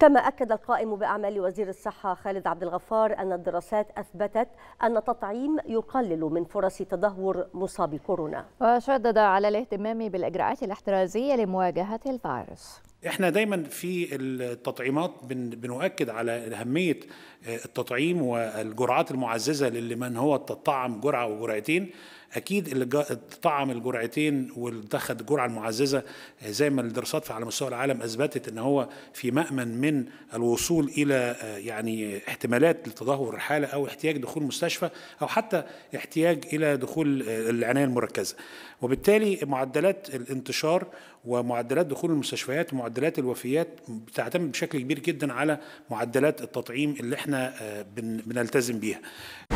كما أكد القائم بأعمال وزير الصحة خالد عبد الغفار أن الدراسات أثبتت أن التطعيم يقلل من فرص تدهور مصابي كورونا وشدد على الاهتمام بالإجراءات الاحترازية لمواجهة الفيروس احنا دايما في التطعيمات بن بنؤكد على اهميه آه، التطعيم والجرعات المعززه لمن هو تطعم جرعه وجرعتين اكيد اللي تطعم الجرعتين واتخذ الجرعه المعززه آه، زي ما الدراسات على مستوى العالم اثبتت ان هو في مامن من الوصول الى آه، يعني احتمالات لتدهور الحاله او احتياج دخول مستشفى او حتى احتياج الى دخول العنايه المركزه وبالتالي معدلات الانتشار ومعدلات دخول المستشفيات ومعدلات معدلات الوفيات بتعتمد بشكل كبير جدا على معدلات التطعيم اللي احنا آه، بنلتزم بيها